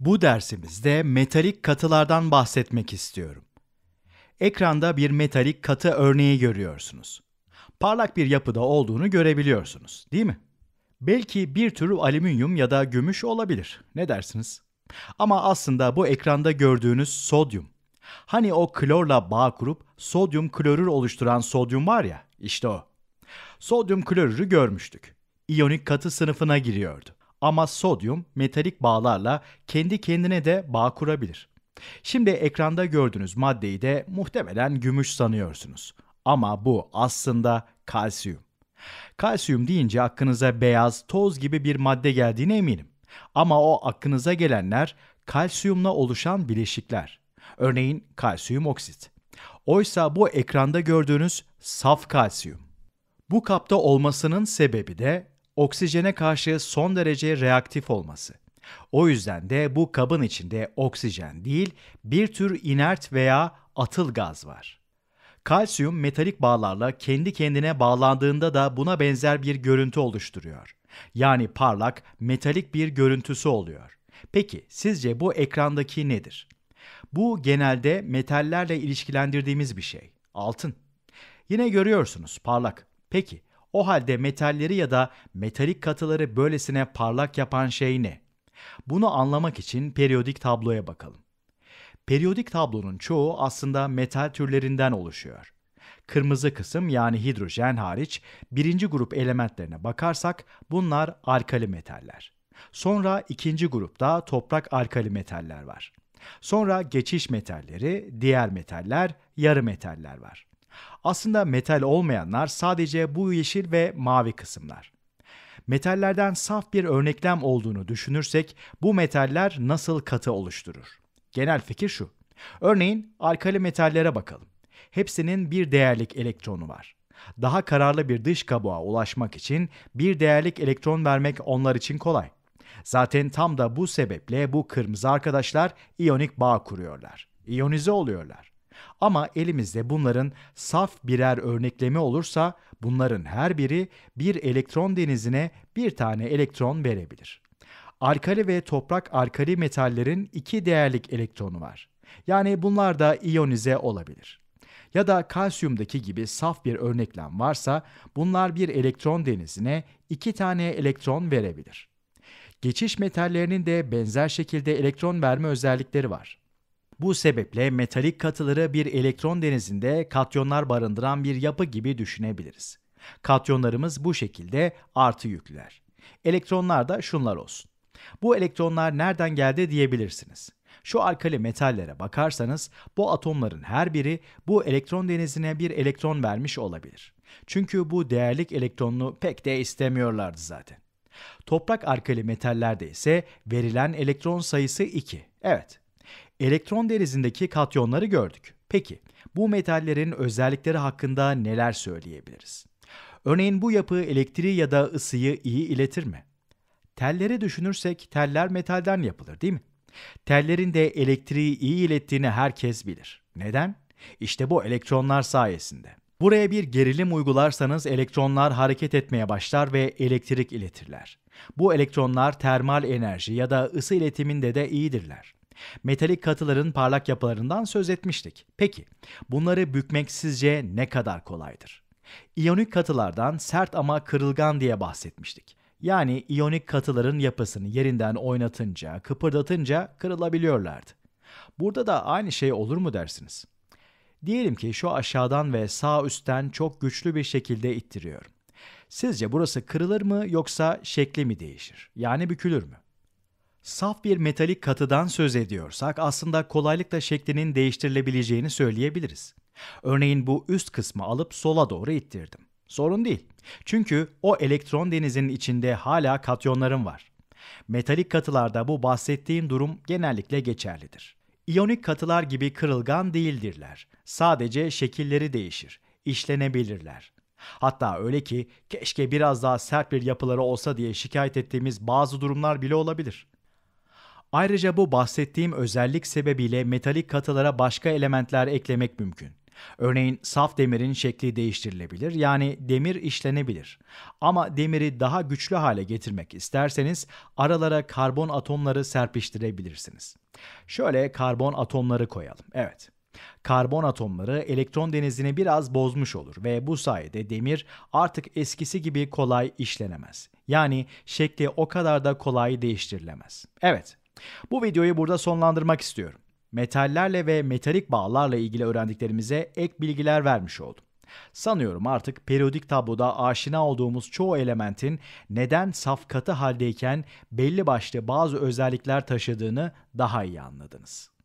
Bu dersimizde metalik katılardan bahsetmek istiyorum. Ekranda bir metalik katı örneği görüyorsunuz. Parlak bir yapıda olduğunu görebiliyorsunuz, değil mi? Belki bir tür alüminyum ya da gümüş olabilir. Ne dersiniz? Ama aslında bu ekranda gördüğünüz sodyum. Hani o klorla bağ kurup sodyum klorür oluşturan sodyum var ya, işte o. Sodyum klorürü görmüştük. İyonik katı sınıfına giriyordu. Ama sodyum metalik bağlarla kendi kendine de bağ kurabilir. Şimdi ekranda gördüğünüz maddeyi de muhtemelen gümüş sanıyorsunuz. Ama bu aslında kalsiyum. Kalsiyum deyince aklınıza beyaz, toz gibi bir madde geldiğine eminim. Ama o aklınıza gelenler kalsiyumla oluşan bileşikler. Örneğin kalsiyum oksit. Oysa bu ekranda gördüğünüz saf kalsiyum. Bu kapta olmasının sebebi de oksijene karşı son derece reaktif olması. O yüzden de bu kabın içinde oksijen değil, bir tür inert veya atıl gaz var. Kalsiyum metalik bağlarla kendi kendine bağlandığında da buna benzer bir görüntü oluşturuyor. Yani parlak, metalik bir görüntüsü oluyor. Peki sizce bu ekrandaki nedir? Bu genelde metallerle ilişkilendirdiğimiz bir şey. Altın. Yine görüyorsunuz parlak. Peki o halde metalleri ya da metalik katıları böylesine parlak yapan şey ne? Bunu anlamak için periyodik tabloya bakalım. Periyodik tablonun çoğu aslında metal türlerinden oluşuyor. Kırmızı kısım yani hidrojen hariç birinci grup elementlerine bakarsak bunlar alkali metaller. Sonra ikinci grupta toprak alkali metaller var. Sonra geçiş metalleri, diğer metaller, yarı metaller var. Aslında metal olmayanlar sadece bu yeşil ve mavi kısımlar. Metallerden saf bir örneklem olduğunu düşünürsek bu metaller nasıl katı oluşturur? Genel fikir şu. Örneğin alkali metallere bakalım. Hepsinin bir değerlik elektronu var. Daha kararlı bir dış kabuğa ulaşmak için bir değerlik elektron vermek onlar için kolay. Zaten tam da bu sebeple bu kırmızı arkadaşlar iyonik bağ kuruyorlar. İyonize oluyorlar. Ama elimizde bunların saf birer örneklemi olursa bunların her biri bir elektron denizine bir tane elektron verebilir. Alkali ve toprak alkali metallerin iki değerlik elektronu var. Yani bunlar da iyonize olabilir. Ya da kalsiyumdaki gibi saf bir örneklem varsa bunlar bir elektron denizine iki tane elektron verebilir. Geçiş metallerinin de benzer şekilde elektron verme özellikleri var. Bu sebeple metalik katıları bir elektron denizinde katyonlar barındıran bir yapı gibi düşünebiliriz. Katyonlarımız bu şekilde artı yüklüler. Elektronlar da şunlar olsun. Bu elektronlar nereden geldi diyebilirsiniz. Şu alkali metallere bakarsanız bu atomların her biri bu elektron denizine bir elektron vermiş olabilir. Çünkü bu değerlik elektronunu pek de istemiyorlardı zaten. Toprak alkali metallerde ise verilen elektron sayısı 2. Evet, Elektron derizindeki katyonları gördük. Peki bu metallerin özellikleri hakkında neler söyleyebiliriz? Örneğin bu yapı elektriği ya da ısıyı iyi iletir mi? Telleri düşünürsek teller metalden yapılır değil mi? Tellerin de elektriği iyi ilettiğini herkes bilir. Neden? İşte bu elektronlar sayesinde. Buraya bir gerilim uygularsanız elektronlar hareket etmeye başlar ve elektrik iletirler. Bu elektronlar termal enerji ya da ısı iletiminde de iyidirler. Metalik katıların parlak yapılarından söz etmiştik. Peki bunları bükmek sizce ne kadar kolaydır? İyonik katılardan sert ama kırılgan diye bahsetmiştik. Yani iyonik katıların yapısını yerinden oynatınca, kıpırdatınca kırılabiliyorlardı. Burada da aynı şey olur mu dersiniz? Diyelim ki şu aşağıdan ve sağ üstten çok güçlü bir şekilde ittiriyorum. Sizce burası kırılır mı yoksa şekli mi değişir? Yani bükülür mü? Saf bir metalik katıdan söz ediyorsak aslında kolaylıkla şeklinin değiştirilebileceğini söyleyebiliriz. Örneğin bu üst kısmı alıp sola doğru ittirdim. Sorun değil. Çünkü o elektron denizinin içinde hala katyonların var. Metalik katılarda bu bahsettiğim durum genellikle geçerlidir. İyonik katılar gibi kırılgan değildirler. Sadece şekilleri değişir, işlenebilirler. Hatta öyle ki keşke biraz daha sert bir yapıları olsa diye şikayet ettiğimiz bazı durumlar bile olabilir. Ayrıca bu bahsettiğim özellik sebebiyle metalik katılara başka elementler eklemek mümkün. Örneğin saf demirin şekli değiştirilebilir yani demir işlenebilir. Ama demiri daha güçlü hale getirmek isterseniz aralara karbon atomları serpiştirebilirsiniz. Şöyle karbon atomları koyalım. Evet. Karbon atomları elektron denizini biraz bozmuş olur ve bu sayede demir artık eskisi gibi kolay işlenemez. Yani şekli o kadar da kolay değiştirilemez. Evet, bu videoyu burada sonlandırmak istiyorum. Metallerle ve metalik bağlarla ilgili öğrendiklerimize ek bilgiler vermiş oldum. Sanıyorum artık periyodik tabloda aşina olduğumuz çoğu elementin neden saf katı haldeyken belli başlı bazı özellikler taşıdığını daha iyi anladınız.